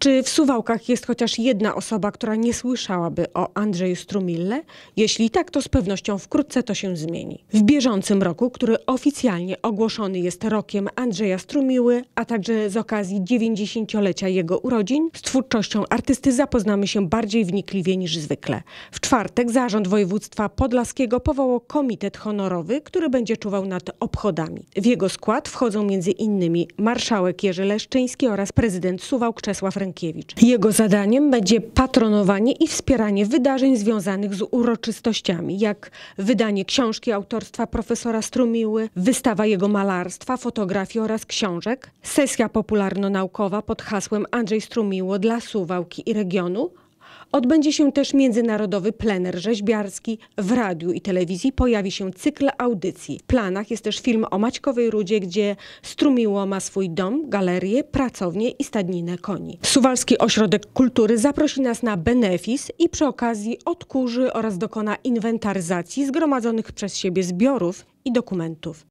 Czy w Suwałkach jest chociaż jedna osoba, która nie słyszałaby o Andrzeju Strumille? Jeśli tak, to z pewnością wkrótce to się zmieni. W bieżącym roku, który oficjalnie ogłoszony jest rokiem Andrzeja Strumiły, a także z okazji 90-lecia jego urodzin, z twórczością artysty zapoznamy się bardziej wnikliwie niż zwykle. W czwartek Zarząd Województwa Podlaskiego powołał komitet honorowy, który będzie czuwał nad obchodami. W jego skład wchodzą między innymi marszałek Jerzy Leszczyński oraz prezydent Suwałk Czesław Rękowski. Jego zadaniem będzie patronowanie i wspieranie wydarzeń związanych z uroczystościami, jak wydanie książki autorstwa profesora Strumiły, wystawa jego malarstwa, fotografii oraz książek, sesja popularno-naukowa pod hasłem Andrzej Strumiło dla Suwałki i regionu Odbędzie się też międzynarodowy plener rzeźbiarski. W radiu i telewizji pojawi się cykl audycji. W planach jest też film o Maćkowej Rudzie, gdzie strumiło ma swój dom, galerię, pracownię i stadninę koni. Suwalski Ośrodek Kultury zaprosi nas na benefis i przy okazji odkurzy oraz dokona inwentaryzacji zgromadzonych przez siebie zbiorów i dokumentów.